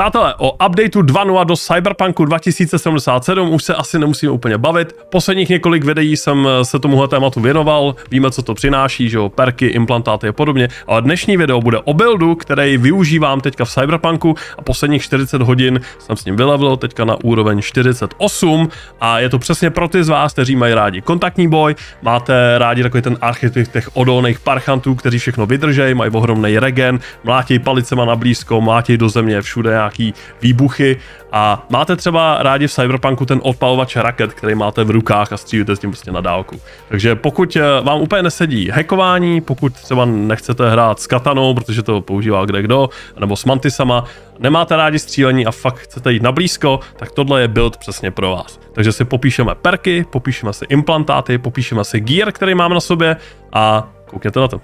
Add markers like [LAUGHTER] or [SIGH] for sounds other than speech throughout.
Přátelé, o updateu 2.0 do Cyberpunku 2077 už se asi nemusíme úplně bavit. Posledních několik videí jsem eh, se tomuhle tématu věnoval, víme, co to přináší, že jo, perky, implantáty a podobně, ale dnešní video bude o buildu, který využívám teďka v Cyberpunku a posledních 40 hodin jsem s ním vylevil teďka na úroveň 48 a je to přesně pro ty z vás, kteří mají rádi kontaktní boj, máte rádi takový ten archetyp těch odolných parchantů, kteří všechno vydržejí, mají ohromný regen, mlátí palicema na blízko, mlátí do země všude nějaký výbuchy a máte třeba rádi v Cyberpunku ten odpalovač raket, který máte v rukách a střílíte s tím prostě na dálku. Takže pokud eh, vám úplně nesedí hackování, pokud třeba nechcete hrát s katanou, protože to používá kde kdo, nebo s mantisama, nemáte rádi střílení a fakt chcete jít na blízko, tak tohle je build přesně pro vás. Takže si popíšeme perky, popíšeme si implantáty, popíšeme si gear, který mám na sobě a koukněte na to.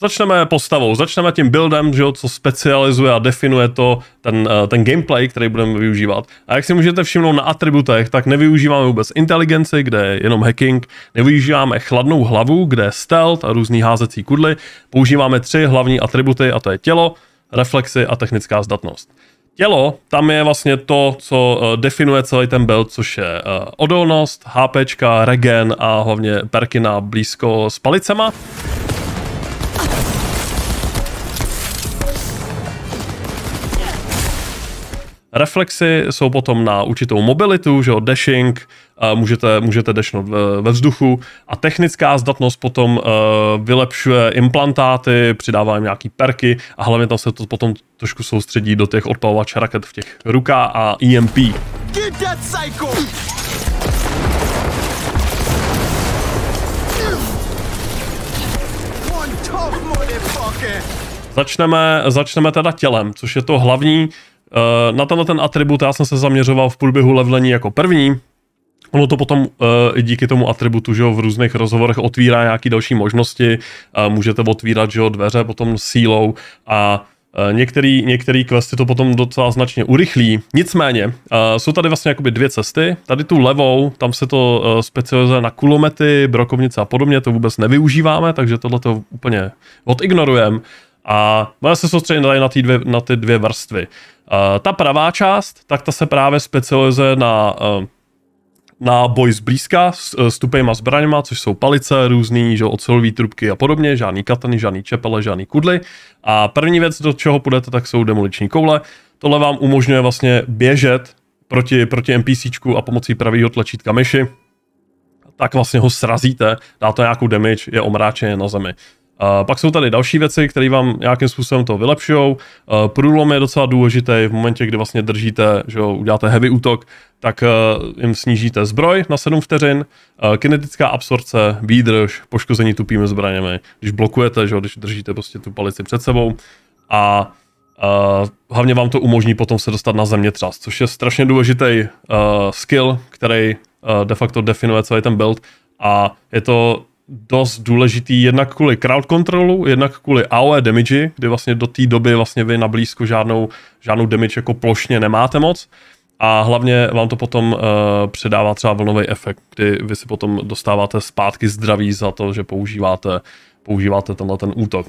Začneme postavou, začneme tím buildem, že jo, co specializuje a definuje to ten, eh, ten gameplay, který budeme využívat. A jak si můžete všimnout na atributech, tak nevyužíváme vůbec inteligenci, kde je jenom hacking, nevyužíváme chladnou hlavu, kde je stealth a různý házecí kudly, používáme tři hlavní atributy a to je tělo, reflexy a technická zdatnost. Tělo, tam je vlastně to, co eh, definuje celý ten build, což je eh, odolnost, HP, regen a hlavně perky na blízko s palicema. Reflexy jsou potom na určitou mobilitu, že jo, dashing, můžete, můžete dešnout ve, vzduchu a technická zdatnost potom e, vylepšuje implantáty, přidává jim nějaký perky a hlavně tam se to potom trošku soustředí do těch odpalovač raket v těch rukách a EMP. Get that psycho! Začneme, začneme teda tělem, což je to hlavní, Eh, na tenhle ten atribut já jsem se zaměřoval v průběhu levlení jako první, Ono to potom uh, díky tomu atributu, že jo, v různých rozhovorech otvírá nějaké další možnosti, Uh, můžete otvírat, že jo, dveře potom sílou a e, některé některý questy to potom docela značně urychlí. Nicméně, jsou tady vlastně jakoby dvě cesty. Tady tu levou, tam se to specializuje na kulomety, brokovnice a podobně, to vůbec nevyužíváme, takže tohle to úplně odignorujeme. A budeme se soustředit tady na, dvě, na ty dvě vrstvy. Uh, ta pravá část, tak ta se právě specializuje na, uh, na boj zblízka s, eh, s tupejma zbraněma, což jsou palice, různý že, ocelové trubky a podobně, žádný katany, žádný čepele, žádný kudly. A první věc, do čeho půjdete, tak jsou demoliční koule. Tohle vám umožňuje vlastně běžet proti, proti NPCčku a pomocí pravého tlačítka myši, tak vlastně ho srazíte, dá to nějakou damage, je omráčeně na zemi pak jsou tady další věci, které vám nějakým způsobem to vylepšují. průlom je docela důležitý v momentě, kdy vlastně držíte, že jo, uděláte heavy útok, tak e, jim snížíte zbroj na 7 vteřin, e, kinetická absorce, výdrž, poškození tupými zbraněmi, když blokujete, že jo, když držíte prostě tu palici před sebou a Uh, hlavně vám to umožní potom se dostat na třas, což je strašně důležitý uh, skill, který uh, de facto definuje celý ten build a je to dost důležitý jednak kvůli crowd controlu, jednak kvůli AOE damage, kdy vlastně do té doby vlastně vy na blízku žádnou, žádnou damage jako plošně nemáte moc. A hlavně vám to potom uh, předává třeba vlnový efekt, kdy vy si potom dostáváte zpátky zdraví za to, že používáte, používáte tenhle ten útok.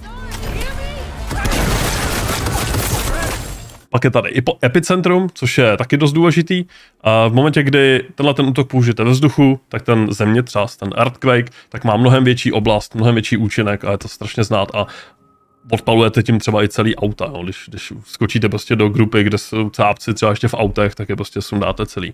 Pak je tady epicentrum, což je taky dost důležitý. A v momentě, kdy tenhle ten útok použijete ve vzduchu, tak ten zemětřás, ten earthquake, tak má mnohem větší oblast, mnohem větší účinek a je to strašně znát. A odpalujete tím třeba i celý auta, jo. Když, když skočíte prostě do grupy, kde jsou cápci třeba ještě v autech, tak je prostě sundáte celý.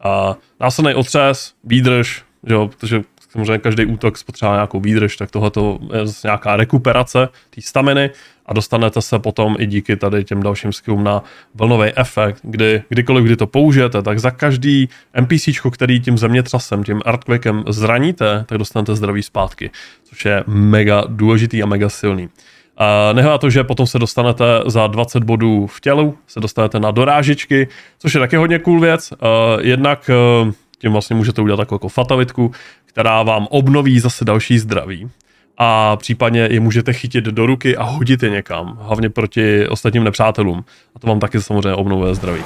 A následný otřes, výdrž, jo, protože samozřejmě každý útok spotřebuje nějakou výdrž, tak tohle je zase nějaká rekuperace té staminy a dostanete se potom i díky tady těm dalším skillům na vlnový efekt, kdy kdykoliv, kdy to použijete, tak za každý NPC, který tím zemětřasem, tím earthquakem zraníte, tak dostanete zdraví zpátky, což je mega důležitý a mega silný. nehledá to, že potom se dostanete za 20 bodů v tělu, se dostanete na dorážičky, což je taky hodně cool věc. Eh, jednak eh, tím vlastně můžete udělat takovou jako fatalitku, která vám obnoví zase další zdraví a případně je můžete chytit do ruky a hodit je někam, hlavně proti ostatním nepřátelům. A to vám taky samozřejmě obnovuje zdraví.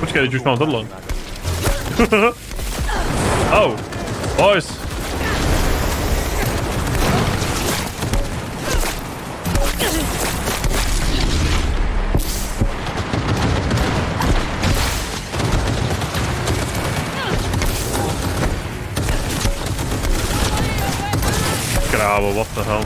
Počkej, teď už mám tohle. Oh. [LAUGHS] Boys. Bravo, what the hell?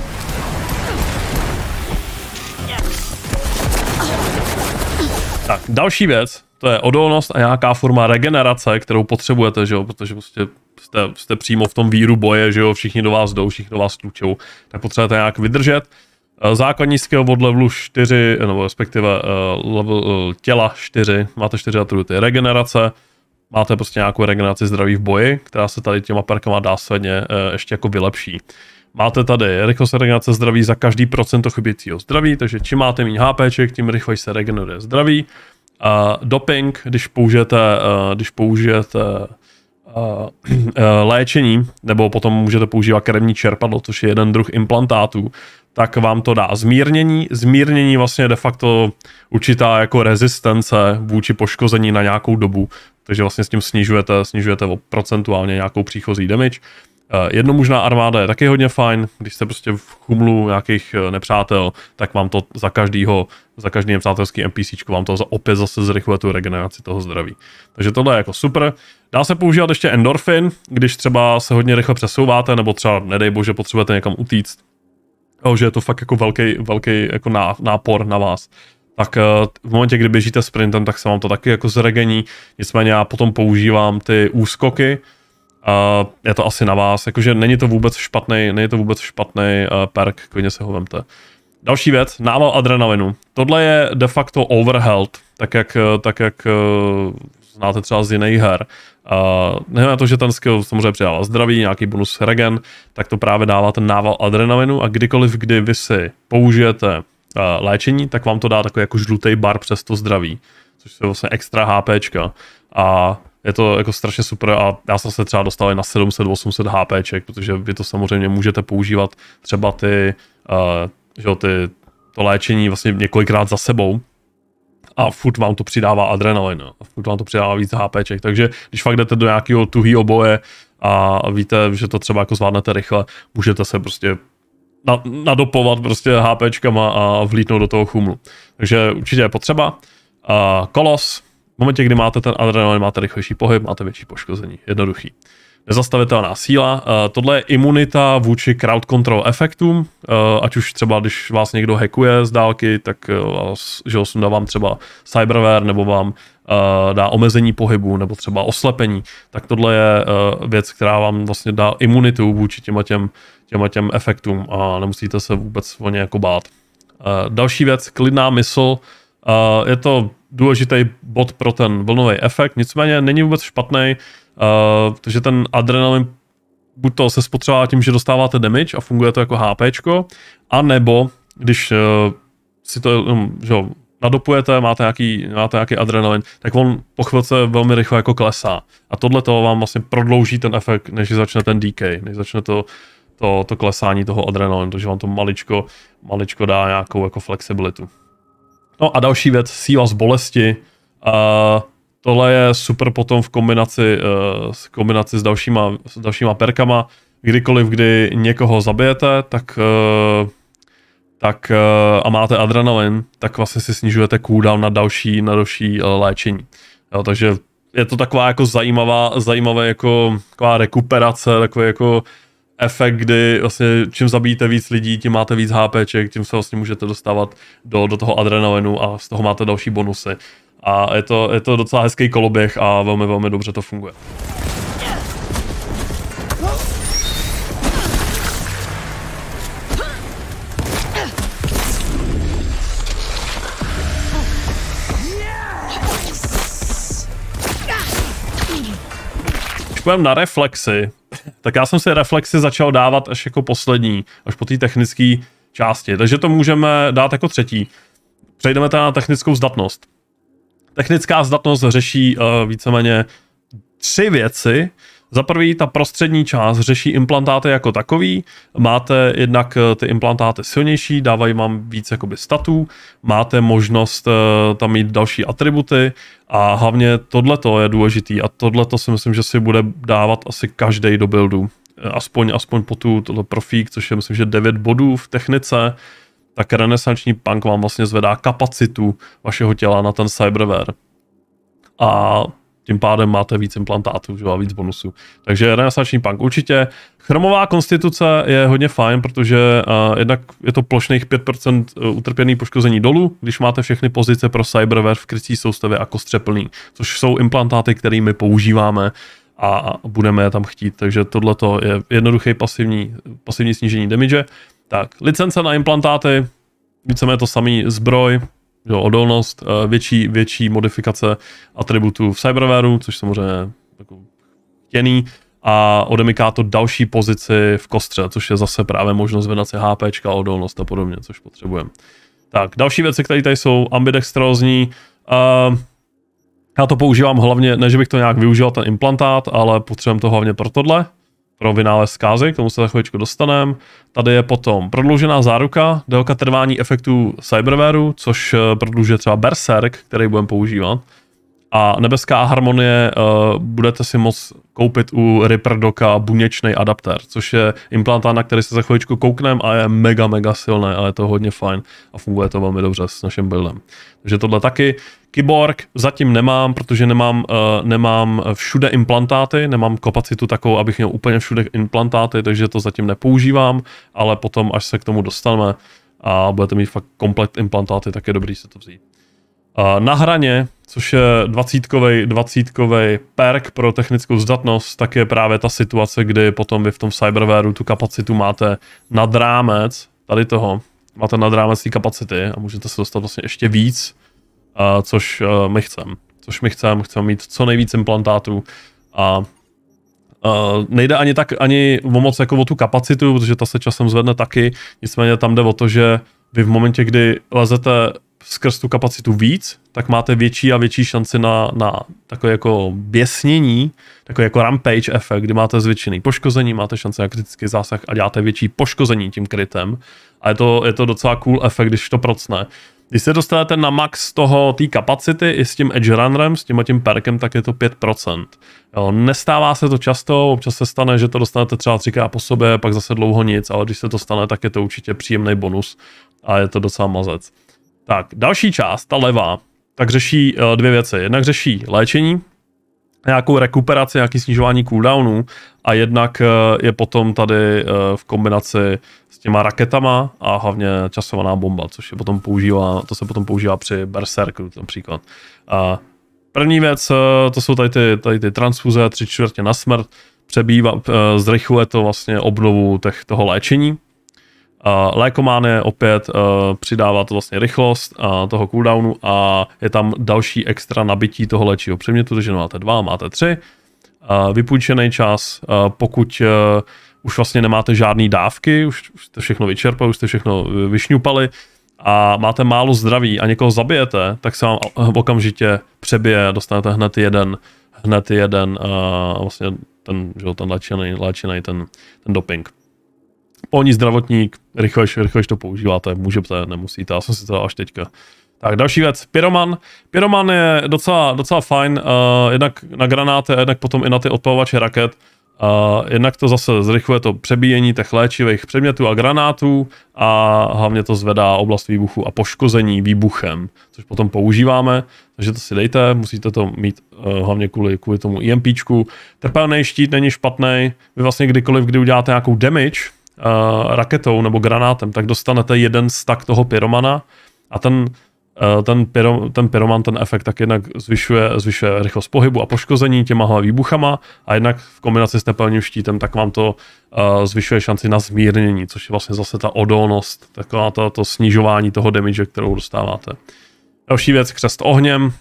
Tak, další věc, to je odolnost a nějaká forma regenerace, kterou potřebujete, že jo, protože prostě jste, jste přímo v tom víru boje, že jo, všichni do vás jdou, všichni do vás klučou, tak potřebujete nějak vydržet. Eh, základní skill od levelu 4, eh, nebo respektive uh, level, uh, těla 4, máte 4 atributy regenerace, máte prostě nějakou regeneraci zdraví v boji, která se tady těma perkama dá svědně uh, ještě jako vylepší. Máte tady rychlost regenerace zdraví za každý procento chybějícího zdraví, takže čím máte méně HP, tím rychleji se regeneruje zdraví. Uh, doping, když použijete, uh, když použijete uh, léčení, nebo potom můžete používat krevní čerpadlo, což je jeden druh implantátů, tak vám to dá zmírnění. Zmírnění vlastně de facto určitá jako rezistence vůči poškození na nějakou dobu, takže vlastně s tím snižujete, snižujete o procentuálně nějakou příchozí damage. Eh, jedno možná armáda je taky hodně fajn, když jste prostě v chumlu nějakých eh, nepřátel, tak vám to za každýho, za každý nepřátelský NPC vám to za, opět zase zrychluje tu regeneraci toho zdraví. Takže tohle je jako super. Dá se používat ještě endorfin, když třeba se hodně rychle přesouváte, nebo třeba, nedej bože, potřebujete někam utíct. že je to fakt jako velký, velký jako nápor na vás tak eh, v momentě, kdy běžíte sprintem, tak se vám to taky jako zregení. Nicméně já potom používám ty úskoky, je to asi na vás, jakože není to vůbec špatný, není to vůbec špatný uh, eh, perk, klidně se ho vemte. Další věc, nával adrenalinu. Tohle je de facto overheld, tak jak, eh, tak jak uh, znáte třeba z jiných her. Uh, na to, že ten skill samozřejmě přidává zdraví, nějaký bonus regen, tak to právě dává ten nával adrenalinu a kdykoliv, kdy vy si použijete uh, léčení, tak vám to dá takový jako žlutý bar přes to zdraví, což je vlastně extra HPčka. A je to jako strašně super a já jsem se třeba dostal i na 700-800 HP, protože vy to samozřejmě můžete používat třeba ty, uh, že jo, ty, to léčení vlastně několikrát za sebou, a furt vám to přidává adrenalin, a furt vám to přidává víc HP, takže když fakt jdete do nějakého tuhého boje a víte, že to třeba jako zvládnete rychle, můžete se prostě nadopovat prostě HPčkama a vlítnout do toho chumlu. Takže určitě je potřeba. Uh, kolos, v momentě, kdy máte ten adrenalin, máte rychlejší pohyb, máte větší poškození. Jednoduchý. Nezastavitelná síla. Eh, tohle je imunita vůči crowd control efektům, eh, ať už třeba, když vás někdo hackuje z dálky, tak uh, že osunda vám třeba cyberware nebo vám dá omezení pohybu nebo třeba oslepení, tak tohle je věc, která vám vlastně dá imunitu vůči těma těm, těma těm efektům a nemusíte se vůbec o ně jako bát. Další věc, klidná mysl, je to důležitý bod pro ten vlnový efekt, nicméně není vůbec špatný, uh, takže ten adrenalin buď to se spotřebává tím, že dostáváte damage a funguje to jako HP, a nebo když uh, si to um, že jo, nadopujete, máte nějaký, máte nějaký adrenalin, tak on po chvilce velmi rychle jako klesá. A tohle to vám vlastně prodlouží ten efekt, než začne ten DK, než začne to, to, to klesání toho adrenalinu, takže vám to maličko, maličko dá nějakou jako flexibilitu. No a další věc, síla z bolesti. Uh, tohle je super potom v kombinaci, uh, s kombinaci s dalšíma, s dalšíma perkama. Kdykoliv, kdy někoho zabijete, tak, uh, tak uh, a máte adrenalin, tak vlastně si snižujete cooldown na další, na další uh, léčení. Jo, takže je to taková jako zajímavá, zajímavá jako taková rekuperace, takový jako efekt, kdy vlastně čím zabijíte víc lidí, tím máte víc HP, tím se vlastně můžete dostávat do, do toho adrenalinu a z toho máte další bonusy. A je to, je to docela hezký koloběh a velmi, velmi dobře to funguje. Když na reflexy, [LAUGHS] tak já jsem si reflexy začal dávat až jako poslední, až po té technické části. Takže to můžeme dát jako třetí. Přejdeme teda na technickou zdatnost. Technická zdatnost řeší uh, víceméně tři věci. Za prvý, ta prostřední část řeší implantáty jako takový. Máte jednak eh, ty implantáty silnější, dávají vám víc jakoby statů, máte možnost eh, tam mít další atributy a hlavně tohleto je důležitý a tohleto si myslím, že si bude dávat asi každý do buildu. Eh, aspoň, aspoň po tu tohle profík, což je myslím, že 9 bodů v technice, tak renesanční punk vám vlastně zvedá kapacitu vašeho těla na ten cyberware. A tím pádem máte víc implantátů že? a víc bonusů. Takže renesanční punk určitě. Chromová konstituce je hodně fajn, protože uh, jednak je to plošných 5% eh, utrpěný poškození dolů, když máte všechny pozice pro cyberware v krycí soustavě a kostře plný, což jsou implantáty, které my používáme a budeme je tam chtít, takže tohle je jednoduché pasivní, pasivní snížení damage. Tak, licence na implantáty, víceméně to samý zbroj, jo, odolnost, eh, větší, větší modifikace atributů v cyberwareu, což samozřejmě jako chtěný, a odemyká to další pozici v kostře, což je zase právě možnost zvedat si HP, odolnost a podobně, což potřebujeme. Tak, další věci, které tady jsou ambidextrózní. Uh, já to používám hlavně, ne, že bych to nějak využíval ten implantát, ale potřebujeme to hlavně pro tohle pro vynález zkázy, k tomu se za chvíličku dostaneme. Tady je potom prodloužená záruka, délka trvání efektů cyberwareu, což eh, prodlužuje třeba Berserk, který budeme používat. A Nebeská harmonie uh, budete si moct koupit u Ripperdoka buněčný adaptér, což je implantát, na který se za chviličku kouknem a je mega, mega silný a je to hodně fajn a funguje to velmi dobře s naším buildem. Takže tohle taky. Kyborg zatím nemám, protože nemám, uh, nemám všude implantáty, nemám kapacitu takovou, abych měl úplně všude implantáty, takže to zatím nepoužívám, ale potom, až se k tomu dostaneme a budete mít fakt komplet implantáty, tak je dobrý se to vzít. Na hraně, což je dvacítkovej, dvacítkovej perk pro technickou zdatnost, tak je právě ta situace, kdy potom vy v tom cyberwareu tu kapacitu máte nad rámec tady toho, máte nad rámec té kapacity a můžete se dostat vlastně ještě víc, e, což my chceme. Což my chceme, chceme mít co nejvíc implantátů a Uh, nejde ani tak ani o moc jako o tu kapacitu, protože ta se časem zvedne taky, nicméně tam jde o to, že vy v momentě, kdy lezete skrz tu kapacitu víc, tak máte větší a větší šance na, na takové jako běsnění, takové jako rampage efekt, kdy máte zvětšený poškození, máte šanci na kritický zásah a děláte větší poškození tím krytem. A je to, je to docela cool efekt, když to procne. Když se dostanete na max toho té kapacity i s tím edge runnerem, s tím a tím perkem, tak je to 5%. Jo, nestává se to často, občas se stane, že to dostanete třeba třikrát po sobě, pak zase dlouho nic, ale když se to stane, tak je to určitě příjemný bonus a je to docela mazec. Tak, další část, ta levá, tak řeší uh, dvě věci. Jednak řeší léčení, nějakou rekuperaci, nějaký snižování cooldownu a jednak uh, je potom tady uh, v kombinaci s těma raketama a hlavně časovaná bomba, což je potom používá, to se potom používá při Berserku například. A první věc, to jsou tady ty, tady ty transfuze, tři čtvrtě na smrt, přebývá, zrychluje to vlastně obnovu těch, toho léčení, Uh, Lékomán je opět uh, to vlastně rychlost uh, toho cooldownu a je tam další extra nabití toho léčího předmětu, takže máte dva, máte tři. Uh, vypůjčený čas, uh, pokud uh, už vlastně nemáte žádné dávky, už, už jste všechno vyčerpali, už jste všechno vyšňupali a máte málo zdraví a někoho zabijete, tak se vám okamžitě přebije a dostanete hned jeden, hned jeden uh, vlastně ten, že, ten léčený, léčený ten, ten doping polní zdravotník, rychlejš, rychlejš to používáte, můžete, nemusíte, já jsem si to až teďka. Tak další věc, pyroman. Pyroman je docela, docela fajn, uh, jednak na granáty, jednak potom i na ty odpalovače raket. Uh, jednak to zase zrychluje to přebíjení těch léčivých předmětů a granátů a hlavně to zvedá oblast výbuchu a poškození výbuchem, což potom používáme, takže to si dejte, musíte to mít uh, hlavně kvůli, kvůli tomu EMPčku. Tepelný štít není špatný, vy vlastně kdykoliv, kdy uděláte nějakou damage, Eh, raketou nebo granátem, tak dostanete jeden stak toho pyromana a ten, eh, ten, pyro, ten pyroman ten efekt tak jednak zvyšuje, zvyšuje rychlost pohybu a poškození těma výbuchama a jednak v kombinaci s tepelným štítem tak vám to uh, zvyšuje šanci na zmírnění, což je vlastně zase ta odolnost, taková to, to snižování toho damage, kterou dostáváte. Další věc, křest ohněm. Uh,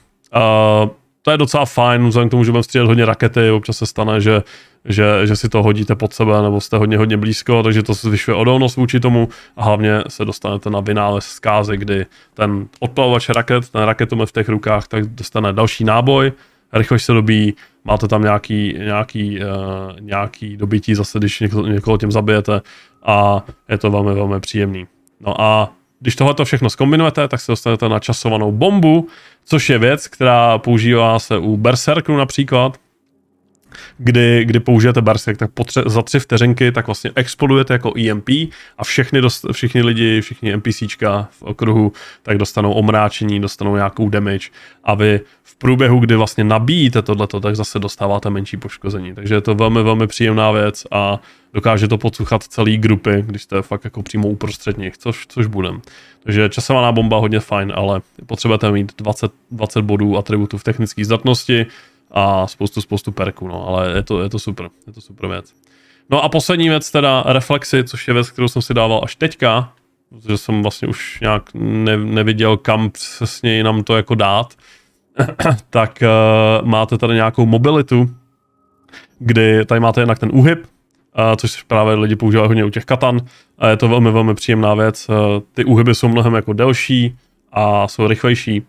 to je docela fajn, vzhledem k tomu, že budeme střílet hodně rakety, občas se stane, že, že, že si to hodíte pod sebe nebo jste hodně hodně blízko, takže to zvyšuje odolnost vůči tomu a hlavně se dostanete na vynález zkázy, kdy ten odplavovač raket, ten raketomet v těch rukách, tak dostane další náboj, rychlež se dobí, máte tam nějaký, nějaký, uh, nějaký dobytí zase, když někoho, někoho tím zabijete a je to velmi, velmi příjemný. No a když to všechno zkombinujete, tak se dostanete na časovanou bombu, což je věc, která používá se u berserku, například, kdy, kdy použijete barsek, tak potře- za tři vteřinky tak vlastně explodujete jako EMP a všechny, dost, všichni lidi, všichni NPCčka v okruhu, tak dostanou omráčení, dostanou nějakou damage a vy v průběhu, kdy vlastně nabíjíte tohleto, tak zase dostáváte menší poškození. Takže je to velmi, velmi příjemná věc a dokáže to podsuchat celý grupy, když jste fakt jako přímo uprostřed nich, což, což budem. Takže časovaná bomba hodně fajn, ale potřebujete mít 20, 20 bodů atributů v technické zdatnosti, a spoustu, spoustu perků, no, ale je to, je to super, je to super věc. No a poslední věc teda, reflexy, což je věc, kterou jsem si dával až teďka, protože jsem vlastně už nějak ne, neviděl, kam přesně nám to jako dát, [CLEARS THROAT] tak uh, máte tady nějakou mobilitu, kdy tady máte jednak ten úhyb, uh, což právě lidi používají hodně u těch katan, a je to velmi, velmi příjemná věc. Uh, ty úhyby jsou mnohem jako delší a jsou rychlejší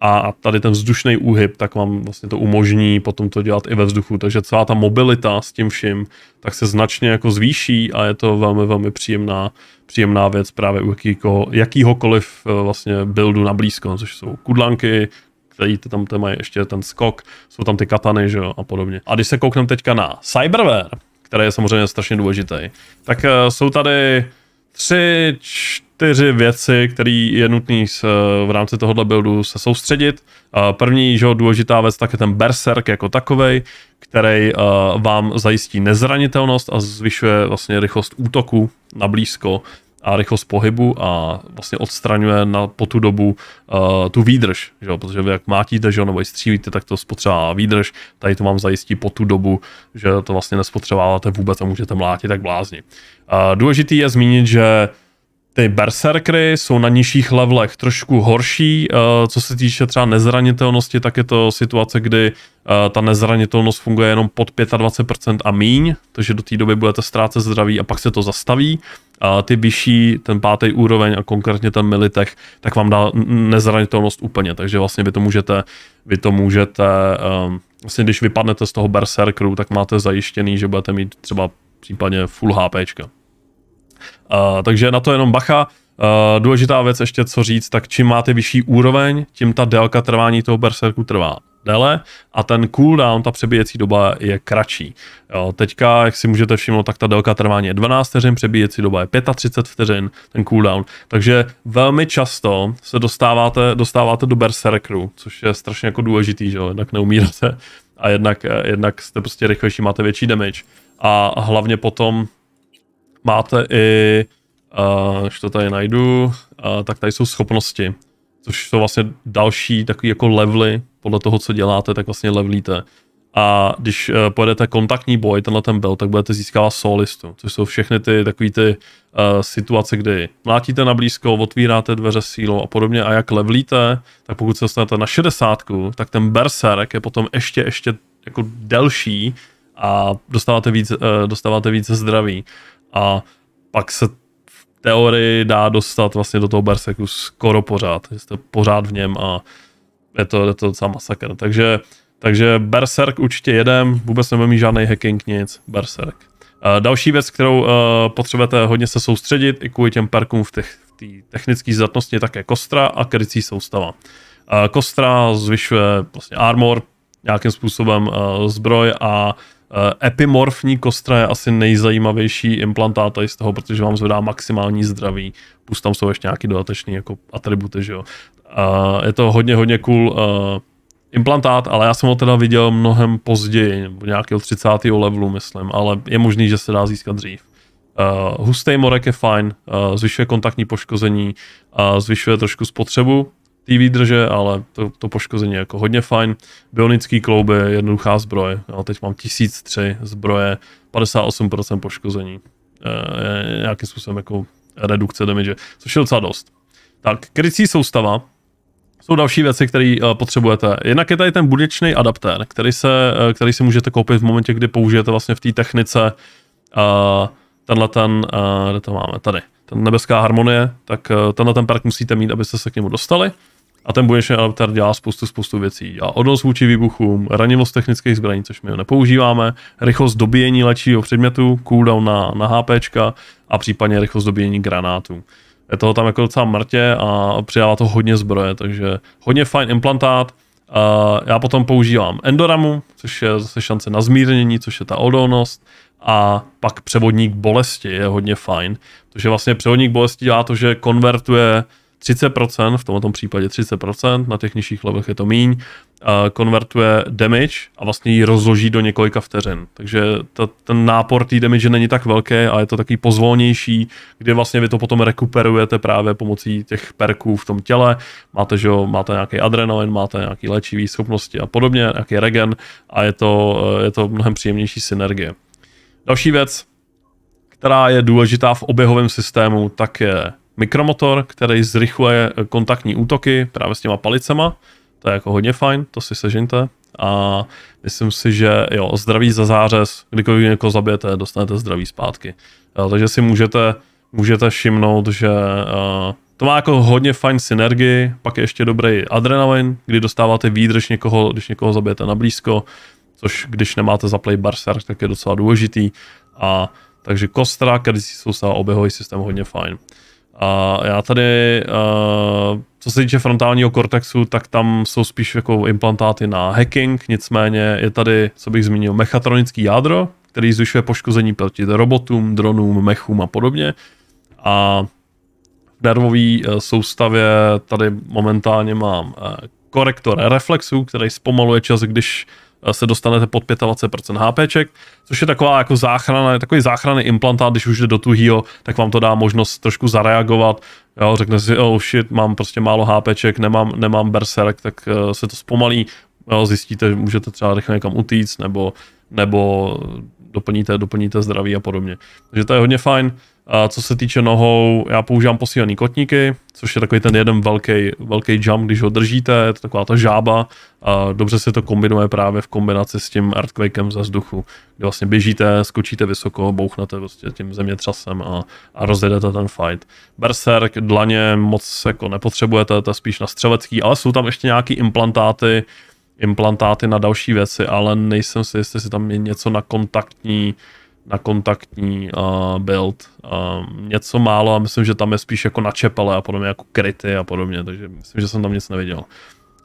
a tady ten vzdušný úhyb, tak vám vlastně to umožní potom to dělat i ve vzduchu, takže celá ta mobilita s tím vším, tak se značně jako zvýší a je to velmi, velmi příjemná, příjemná věc právě u jakýko, jakýhokoliv eh, vlastně buildu na blízko, což jsou kudlanky, který tam ten mají ještě ten skok, jsou tam ty katany, že jo, a podobně. A když se koukneme teďka na cyberware, který je samozřejmě strašně důležitý, tak eh, jsou tady tři, čtyři čtyři věci, které je nutné eh, v rámci tohohle buildu se soustředit. Eh, první, že důležitá věc, tak je ten berserk jako takovej, který eh, vám zajistí nezranitelnost a zvyšuje vlastně rychlost útoku na blízko a rychlost pohybu a vlastně odstraňuje na, po tu dobu uh, tu výdrž, že jo? protože vy jak mátíte že jo? nebo střílíte, tak to spotřebá výdrž, tady to vám zajistí po tu dobu, že to vlastně nespotřebáváte vůbec a můžete mlátit tak blázni. Uh, důležitý je zmínit, že uh, ty berserkry jsou na nižších levelech trošku horší, eh, co se týče třeba nezranitelnosti, tak je to situace, kdy eh, ta nezranitelnost funguje jenom pod 25% a míň, takže do té doby budete ztrácet zdraví a pak se to zastaví. A ty vyšší, ten pátý úroveň a konkrétně ten militech, tak vám dá nezranitelnost úplně, takže vlastně vy to můžete, vy to můžete, ehm, vlastně když vypadnete z toho berserkru, tak máte zajištěný, že budete mít třeba případně full HPčka. Uh, takže na to jenom bacha. Uh, důležitá věc ještě co říct, tak čím máte vyšší úroveň, tím ta délka trvání toho berserku trvá déle a ten cooldown, ta přebíjecí doba je kratší. Jo, teďka, jak si můžete všimnout, tak ta délka trvání je 12 vteřin, přebíjecí doba je 35 vteřin, ten cooldown. Takže velmi často se dostáváte, dostáváte do berserkru, což je strašně jako důležitý, že jo, jednak neumíráte a jednak, eh, jednak jste prostě rychlejší, máte větší damage. A hlavně potom máte i, uh, když to tady najdu, uh, tak tady jsou schopnosti, což jsou vlastně další takové jako levely, podle toho, co děláte, tak vlastně levlíte. A když uh, pojedete kontaktní boj, tenhle ten byl, tak budete získávat solistu, což jsou všechny ty takové ty uh, situace, kdy mlátíte na blízko, otvíráte dveře sílou a podobně a jak levlíte, tak pokud se dostanete na 60, tak ten berserk je potom ještě, ještě jako delší a dostáváte víc, uh, dostáváte víc zdraví a pak se v teorii dá dostat vlastně do toho Berserku skoro pořád, že jste pořád v něm a je to, je to docela masakr. Takže, takže Berserk určitě jedem, vůbec nebudeme mít žádný hacking, nic, Berserk. Eh, další věc, kterou uh, potřebujete hodně se soustředit, i kvůli těm perkům v té technické zdatnosti, je také kostra a krycí soustava. Uh, kostra zvyšuje vlastně armor, nějakým způsobem zbroj a Eh, epimorfní kostra je asi nejzajímavější implantát z toho, protože vám zvedá maximální zdraví. Plus tam jsou ještě nějaké dodatečné jako atributy, že jo. Uh, je to hodně, hodně cool uh, implantát, ale já jsem ho teda viděl mnohem později, nebo nějakého 30. levelu, myslím, ale je možný, že se dá získat dřív. Uh, hustý morek je fajn, uh, zvyšuje kontaktní poškození, uh, zvyšuje trošku spotřebu, té výdrže, ale to, to poškození je jako hodně fajn. Bionický klouby, jednoduchá zbroj. Jo, teď mám 1003 zbroje, 58% poškození. E, nějakým způsobem jako redukce damage, což je docela dost. Tak, krycí soustava. Jsou další věci, které uh, potřebujete. Jednak je tady ten buděčný adaptér, který, se, uh, který si můžete koupit v momentě, kdy použijete vlastně v té technice uh, tenhle ten, uh, kde to máme, tady, ten nebeská harmonie, tak uh, tenhle ten perk musíte mít, abyste se k němu dostali. A ten Buješe adaptér dělá spoustu, spoustu věcí. Dělá odolnost vůči výbuchům, ranivost technických zbraní, což my nepoužíváme, rychlost dobíjení lečího předmětu, cooldown na, na HP a případně rychlost dobíjení granátů. Je toho tam jako docela mrtě a přidává to hodně zbroje, takže hodně fajn implantát. Uh, já potom používám Endoramu, což je zase šance na zmírnění, což je ta odolnost. A pak převodník bolesti je hodně fajn, protože vlastně převodník bolesti dělá to, že konvertuje 30%, v tomto případě 30%, na těch nižších levelech je to míň, konvertuje damage a vlastně ji rozloží do několika vteřin. Takže ta, ten nápor té damage není tak velký a je to takový pozvolnější, kde vlastně vy to potom rekuperujete právě pomocí těch perků v tom těle. Máte, že máte nějaký adrenalin, máte nějaký léčivý schopnosti a podobně, nějaký regen a je to, eh, je to mnohem příjemnější synergie. Další věc, která je důležitá v oběhovém systému, tak je mikromotor, který zrychluje eh, kontaktní útoky právě s těma palicema. To je jako hodně fajn, to si sežinte. A myslím si, že jo, zdraví za zářez, kdykoliv někoho zabijete, dostanete zdraví zpátky. Eh, takže si můžete, můžete všimnout, že eh, to má jako hodně fajn synergii, pak je ještě dobrý adrenalin, kdy dostáváte výdrž někoho, když někoho zabijete na blízko, což když nemáte za play berserk, tak je docela důležitý. A takže kostra, když si se oběhový systém hodně fajn. A já tady, eh, co se týče frontálního kortexu, tak tam jsou spíš jako implantáty na hacking, nicméně je tady, co bych zmínil, mechatronický jádro, který zvyšuje poškození proti robotům, dronům, mechům a podobně. A v nervové eh, soustavě tady momentálně mám eh, korektor reflexu, který zpomaluje čas, když se dostanete pod 25% HPček, což je taková jako záchrana, takový záchranný implantát, když už jde do tuhýho, tak vám to dá možnost trošku zareagovat, jo, řekne si, oh shit, mám prostě málo HPček, nemám, nemám berserk, tak eh, se to zpomalí, jo, zjistíte, že můžete třeba rychle někam utíct, nebo nebo doplníte, doplníte zdraví a podobně. Takže to je hodně fajn. A co se týče nohou, já používám posílený kotníky, což je takový ten jeden velký, velký jump, když ho držíte, je to taková ta žába. A dobře se to kombinuje právě v kombinaci s tím earthquakem ze vzduchu, kde vlastně běžíte, skočíte vysoko, bouchnete prostě tím zemětřasem a, a rozjedete ten fight. Berserk, dlaně moc jako nepotřebujete, to je spíš na střelecký, ale jsou tam ještě nějaký implantáty, implantáty na další věci, ale nejsem si jistý, jestli tam je něco na kontaktní na kontaktní uh, build. Um, něco málo a myslím, že tam je spíš jako na a podobně, jako kryty a podobně, takže myslím, že jsem tam nic neviděl.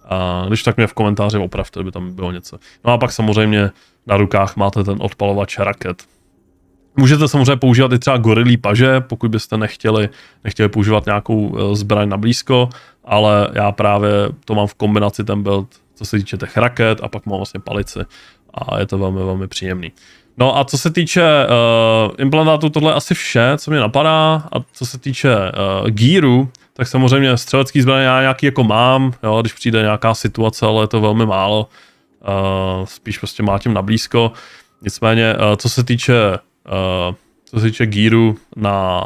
A když tak mě v komentáři opravte, by tam bylo něco. No a pak samozřejmě na rukách máte ten odpalovač raket. Můžete samozřejmě používat i třeba gorilí paže, pokud byste nechtěli, nechtěli používat nějakou eh, zbraň na blízko, ale já právě to mám v kombinaci ten build co se týče těch raket a pak mám vlastně palice a je to velmi, velmi příjemný. No a co se týče uh, implantátů, tohle je asi vše, co mě napadá a co se týče uh, eh, gearu, tak samozřejmě střelecký zbraně já nějaký jako mám, jo, když přijde nějaká situace, ale je to velmi málo, uh, spíš prostě má tím nablízko. Nicméně, uh, co se týče uh, co se týče gearu na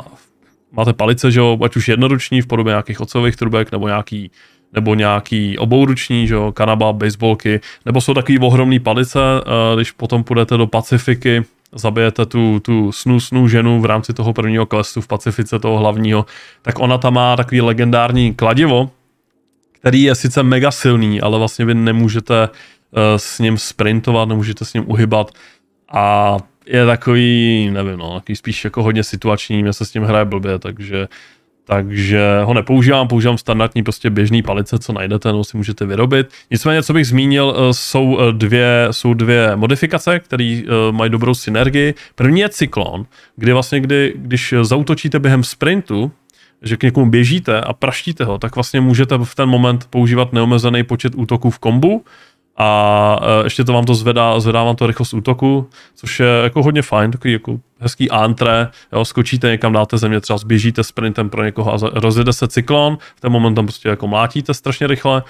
máte palice, že jo, ať už jednoruční v podobě nějakých ocových trubek nebo nějaký uh, nebo nějaký obouruční, že jo, kanaba, baseballky, nebo jsou takový ohromný palice, eh, když potom půjdete do Pacifiky, zabijete tu, tu snu, snu ženu v rámci toho prvního klestu v Pacifice, toho hlavního, tak ona tam má takový legendární kladivo, který je sice mega silný, ale vlastně vy nemůžete eh, s ním sprintovat, nemůžete s ním uhybat a je takový, nevím no, takový spíš jako hodně situační, mě se s tím hraje blbě, takže uh, takže ho nepoužívám, používám standardní prostě běžný palice, co najdete, no si můžete vyrobit. Nicméně, co bych zmínil, eh, jsou eh, dvě, jsou dvě modifikace, které eh, mají dobrou synergii. První je cyklon, kdy vlastně, kdy, když zautočíte během sprintu, že k někomu běžíte a praštíte ho, tak vlastně můžete v ten moment používat neomezený počet útoků v kombu, a e, ještě to vám to zvedá, zvedá vám to rychlost útoku, což je jako hodně fajn, takový jako hezký antré, jo, skočíte někam, dáte země, třeba zběžíte sprintem pro někoho a rozjede se cyklon, v ten moment tam prostě jako mlátíte strašně rychle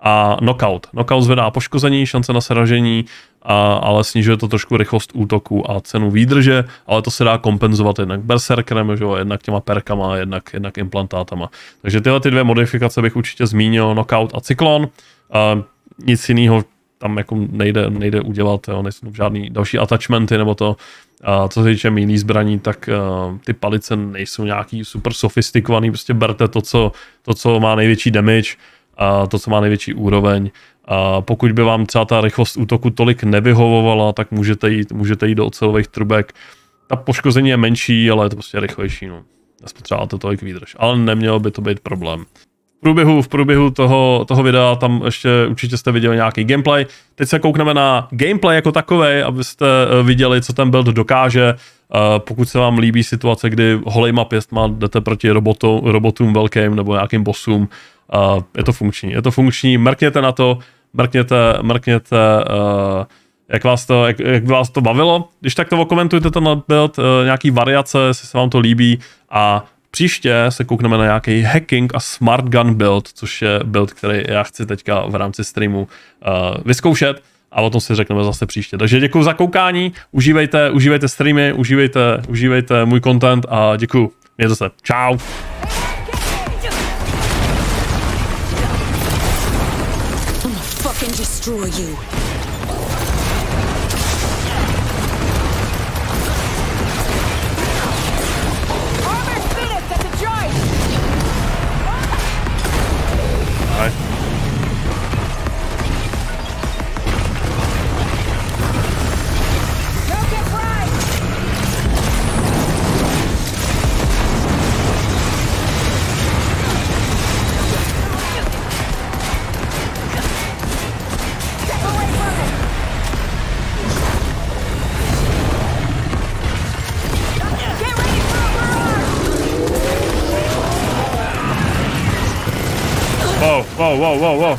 a knockout. Knockout zvedá poškození, šance na sražení, a, ale snižuje to trošku rychlost útoku a cenu výdrže, ale to se dá kompenzovat jednak berserkerem, že jo, jednak těma perkama, jednak, jednak implantátama. Takže tyhle ty dvě modifikace bych určitě zmínil, knockout a cyklon. Uh, nic jiného tam jako nejde, nejde udělat, jo, nejsou žádný další attachmenty nebo to. A co se týče mílí zbraní, tak uh, ty palice nejsou nějaký super sofistikovaný, prostě berte to, co, to, co má největší damage, a to, co má největší úroveň. A pokud by vám třeba ta rychlost útoku tolik nevyhovovala, tak můžete jít, můžete jít do ocelových trubek. Ta poškození je menší, ale je to prostě rychlejší. No. Nespotřebáte tolik výdrž, ale nemělo by to být problém průběhu, v průběhu toho, toho videa tam ještě určitě jste viděli nějaký gameplay. Teď se koukneme na gameplay jako takový, abyste eh, viděli, co ten build dokáže. Eh, pokud se vám líbí situace, kdy holejma pěstma jdete proti robotu, robotům velkým nebo nějakým bossům, eh, je to funkční. Je to funkční, mrkněte na to, mrkněte, mrkněte jak vás, to, jak, jak vás to bavilo. Když tak to okomentujte ten build, nějaký variace, jestli se vám to líbí a Příště se koukneme na nějaký hacking a smart gun build, což je build, který já chci teďka v rámci streamu uh, vyzkoušet a o tom si řekneme zase příště. Takže děkuji za koukání, užívejte, užívejte streamy, užívejte, užívejte můj content a děkuji. Mějte se. Čau. destroy you. 哇哇哇哇